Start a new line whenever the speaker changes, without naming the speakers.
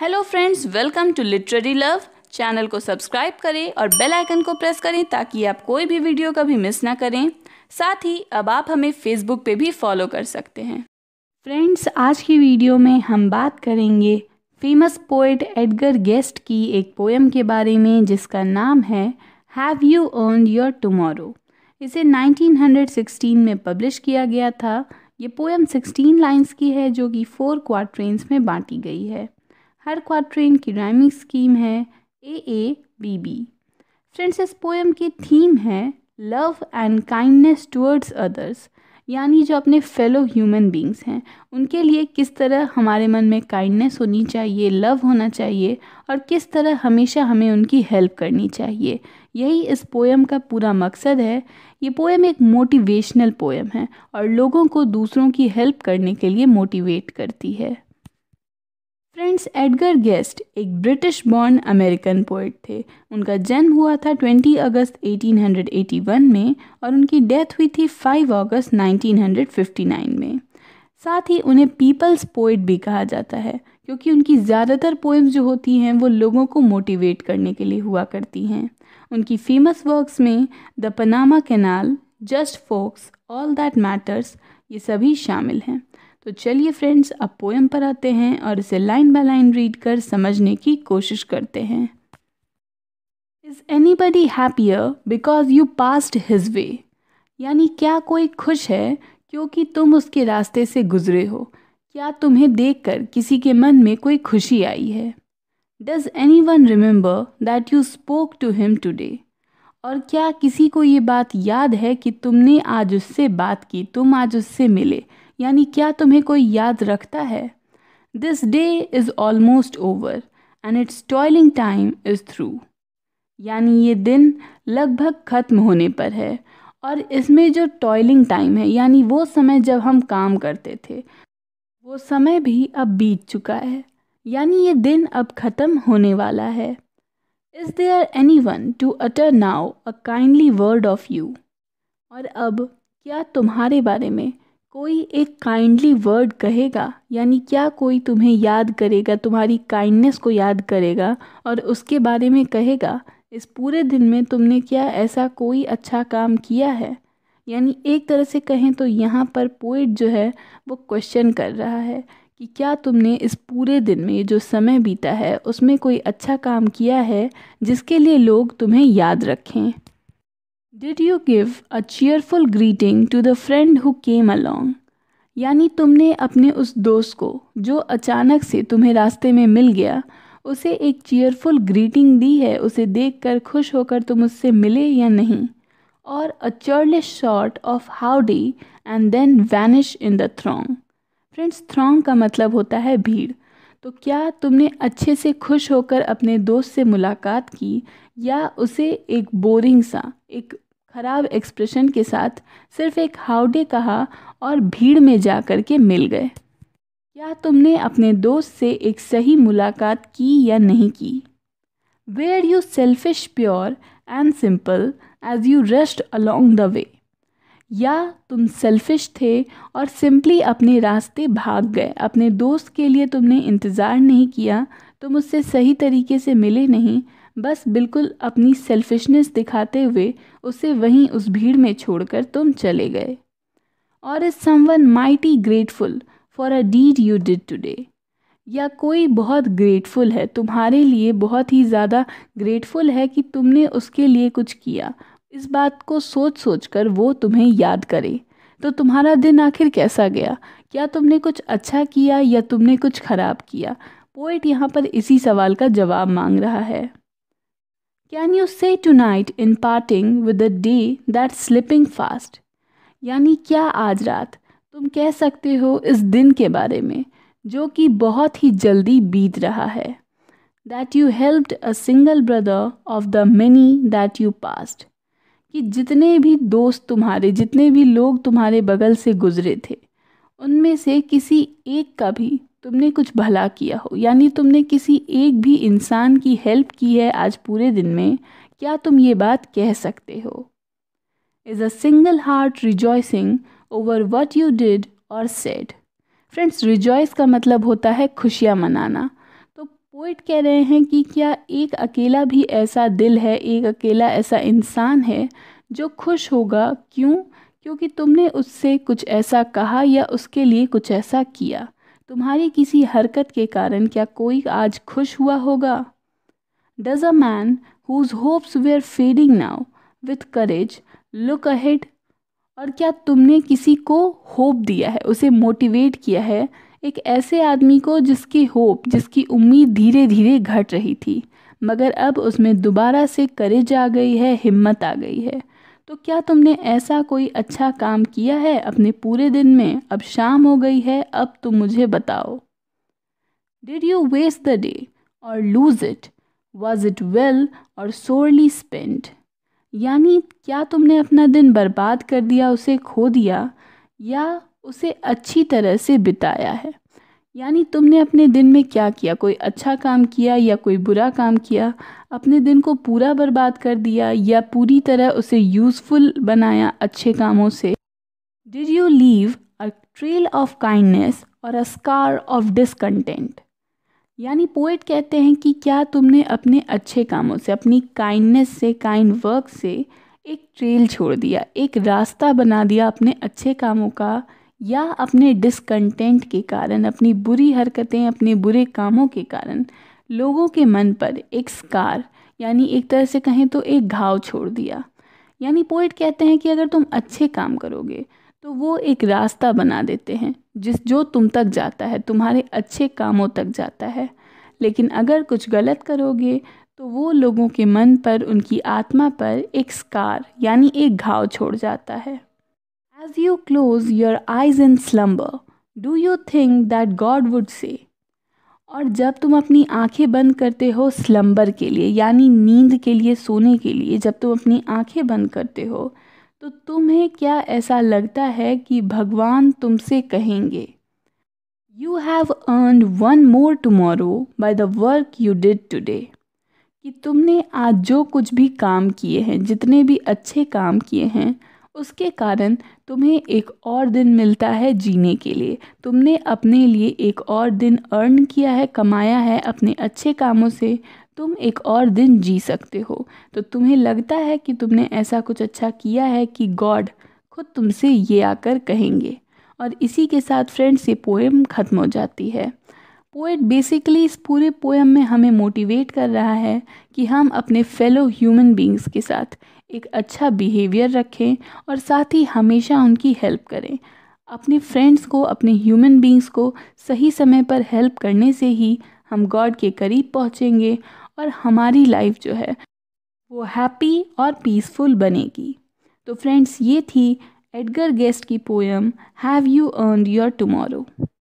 Hello friends welcome to literary love channel को subscribe करें और बेल आइकन को प्रेस करें ताकि आप कोई भी वीडियो कभी मिस ना करें साथ ही अब आप हमें फेसबुक पे भी फॉलो कर सकते हैं फ्रेंड्स आज की वीडियो में हम बात करेंगे फेमस पोइट एडगर गेस्ट की एक पोएम के बारे में जिसका नाम है have you earn your tomorrow इसे 1916 में पब्लिश किया गया था ये पोएम 16 लाइंस की है जो कि फोर क्वार्ट्रेंस में बांटी गई है हर क्वाट्रेन की राइमिंग स्कीम है A A B B friends इस पोएम की थीम है love and kindness towards others यानी जो अपने फेलो ह्यूमन बींग्स हैं उनके लिए किस तरह हमारे मन में काइंडनेस होनी चाहिए लव होना चाहिए और किस तरह हमेशा हमें उनकी हेल्प करनी चाहिए यही इस पोएम का पूरा मकसद है ये पोएम एक मोटिवेशनल पोएम है और लोगों को दूसरों की हेल्प करने के लिए मोटिवेट करती है फ्रेंड्स एडगर गेस्ट एक ब्रिटिश बॉर्न अमेरिकन पोइट थे उनका जन्म हुआ था 20 अगस्त 1881 में और उनकी डेथ हुई थी 5 अगस्त 1959 में साथ ही उन्हें पीपल्स पोइट भी कहा जाता है क्योंकि उनकी ज़्यादातर पोइम्स जो होती हैं वो लोगों को मोटिवेट करने के लिए हुआ करती हैं उनकी फेमस वर्क्स में the Panama Canal just folks all that matters ये सभी शामिल हैं तो चलिए फ्रेंड्स अब पोएम पर आते हैं और इसे लाइन बाय लाइन रीड कर समझने की कोशिश करते हैं is anybody happier because you passed his way यानी क्या कोई खुश है क्योंकि तुम उसके रास्ते से गुजरे हो क्या तुम्हें देखकर किसी के मन में कोई खुशी आई है does anyone remember that you spoke to him today और क्या किसी को ये बात याद है कि तुमने आज उससे बात की तुम आज उससे मिले यानी क्या तुम्हें कोई याद रखता है this day is almost over and its toiling time is through यानी ये दिन लगभग ख़त्म होने पर है और इसमें जो टॉयलिंग टाइम है यानी वो समय जब हम काम करते थे वो समय भी अब बीत चुका है यानी ये दिन अब ख़त्म होने वाला है is there anyone to utter now a kindly word of you और अब क्या तुम्हारे बारे में कोई एक काइंडली वर्ड कहेगा यानी क्या कोई तुम्हें याद करेगा तुम्हारी काइंडनेस को याद करेगा और उसके बारे में कहेगा इस पूरे दिन में तुमने क्या ऐसा कोई अच्छा काम किया है यानी एक तरह से कहें तो यहाँ पर पोइट जो है वो क्वेश्चन कर रहा है कि क्या तुमने इस पूरे दिन में जो समय बीता है उसमें कोई अच्छा काम किया है जिसके लिए लोग तुम्हें याद रखें did you give a cheerful greeting to the friend who came along यानी तुमने अपने उस दोस्त को जो अचानक से तुम्हें रास्ते में मिल गया उसे एक चीयरफुल ग्रीटिंग दी है उसे देखकर खुश होकर तुम उससे मिले या नहीं और a churlish short of howdy and then vanish in the throng friends throng का मतलब होता है भीड़ तो क्या तुमने अच्छे से खुश होकर अपने दोस्त से मुलाकात की या उसे एक बोरिंग सा एक खराब एक्सप्रेशन के साथ सिर्फ एक हाउडे कहा और भीड़ में जा कर के मिल गए क्या तुमने अपने दोस्त से एक सही मुलाकात की या नहीं की were you selfish pure and simple as you rest along the way या तुम सेल्फिश थे और सिंपली अपने रास्ते भाग गए अपने दोस्त के लिए तुमने इंतज़ार नहीं किया तुम उससे सही तरीके से मिले नहीं बस बिल्कुल अपनी सेल्फिशनेस दिखाते हुए उसे वहीं उस भीड़ में छोड़कर तुम चले गए और is someone mighty grateful for a deed you did today या कोई बहुत ग्रेटफुल है तुम्हारे लिए बहुत ही ज़्यादा ग्रेटफुल है कि तुमने उसके लिए कुछ किया इस बात को सोच सोच कर वो तुम्हें याद करे तो तुम्हारा दिन आखिर कैसा गया क्या तुमने कुछ अच्छा किया या तुमने कुछ खराब किया पोइट यहाँ पर इसी सवाल का जवाब मांग रहा है can you say tonight in parting with a day that slipping fast यानी क्या आज रात तुम कह सकते हो इस दिन के बारे में जो कि बहुत ही जल्दी बीत रहा है that you helped a single brother of the many that you passed कि जितने भी दोस्त तुम्हारे जितने भी लोग तुम्हारे बगल से गुजरे थे उनमें से किसी एक का भी तुमने कुछ भला किया हो यानी तुमने किसी एक भी इंसान की हेल्प की है आज पूरे दिन में क्या तुम ये बात कह सकते हो is a single heart rejoicing over what you did or said friends rejoice का मतलब होता है खुशियाँ मनाना तो पोइट कह रहे हैं कि क्या एक अकेला भी ऐसा दिल है एक अकेला ऐसा इंसान है जो खुश होगा क्यों क्योंकि तुमने उससे कुछ ऐसा कहा या उसके लिए कुछ ऐसा किया तुम्हारी किसी हरकत के कारण क्या कोई आज खुश हुआ होगा does a man whose hopes were fading now with courage look ahead और क्या तुमने किसी को होप दिया है उसे मोटिवेट किया है एक ऐसे आदमी को जिसकी होप जिसकी उम्मीद धीरे धीरे घट रही थी मगर अब उसमें दोबारा से करेज आ गई है हिम्मत आ गई है तो क्या तुमने ऐसा कोई अच्छा काम किया है अपने पूरे दिन में अब शाम हो गई है अब तुम मुझे बताओ did you waste the day or lose it was it well or sorely spend यानी क्या तुमने अपना दिन बर्बाद कर दिया उसे खो दिया या उसे अच्छी तरह से बिताया है यानी तुमने अपने दिन में क्या किया कोई अच्छा काम किया या कोई बुरा काम किया अपने दिन को पूरा बर्बाद कर दिया या पूरी तरह उसे यूज़फुल बनाया अच्छे कामों से did you leave a trail of kindness or a scar of discontent यानी पोइट कहते हैं कि क्या तुमने अपने अच्छे कामों से अपनी काइंडनेस से काइंड वर्क से एक ट्रेल छोड़ दिया एक रास्ता बना दिया अपने अच्छे कामों का या अपने डिसकंटेंट के कारण अपनी बुरी हरकतें अपने बुरे कामों के कारण लोगों के मन पर एक स्कार यानी एक तरह से कहें तो एक घाव छोड़ दिया यानी पोइट कहते हैं कि अगर तुम अच्छे काम करोगे तो वो एक रास्ता बना देते हैं जिस जो तुम तक जाता है तुम्हारे अच्छे कामों तक जाता है लेकिन अगर कुछ गलत करोगे तो वो लोगों के मन पर उनकी आत्मा पर एक स्कार यानी एक घाव छोड़ जाता है As you close your eyes in slumber, do you think that God would say? और जब तुम अपनी आंखें बंद करते हो स्लम्बर के लिए यानी नींद के लिए सोने के लिए जब तुम अपनी आंखें बंद करते हो तो तुम्हें क्या ऐसा लगता है कि भगवान तुमसे कहेंगे you have earn one more tomorrow by the work you did today कि तुमने आज जो कुछ भी काम किए हैं जितने भी अच्छे काम किए हैं उसके कारण तुम्हें एक और दिन मिलता है जीने के लिए तुमने अपने लिए एक और दिन अर्न किया है कमाया है अपने अच्छे कामों से तुम एक और दिन जी सकते हो तो तुम्हें लगता है कि तुमने ऐसा कुछ अच्छा किया है कि गॉड खुद तुमसे ये आकर कहेंगे और इसी के साथ फ्रेंड्स ये पोएम ख़त्म हो जाती है पोएट बेसिकली इस पूरे पोएम में हमें मोटिवेट कर रहा है कि हम अपने फेलो ह्यूमन बींग्स के साथ एक अच्छा बिहेवियर रखें और साथ ही हमेशा उनकी हेल्प करें अपने फ्रेंड्स को अपने ह्यूमन बींग्स को सही समय पर हेल्प करने से ही हम गॉड के करीब पहुँचेंगे और हमारी लाइफ जो है वो हैप्पी और पीसफुल बनेगी तो फ्रेंड्स ये थी एडगर गेस्ट की poem have you earn your tomorrow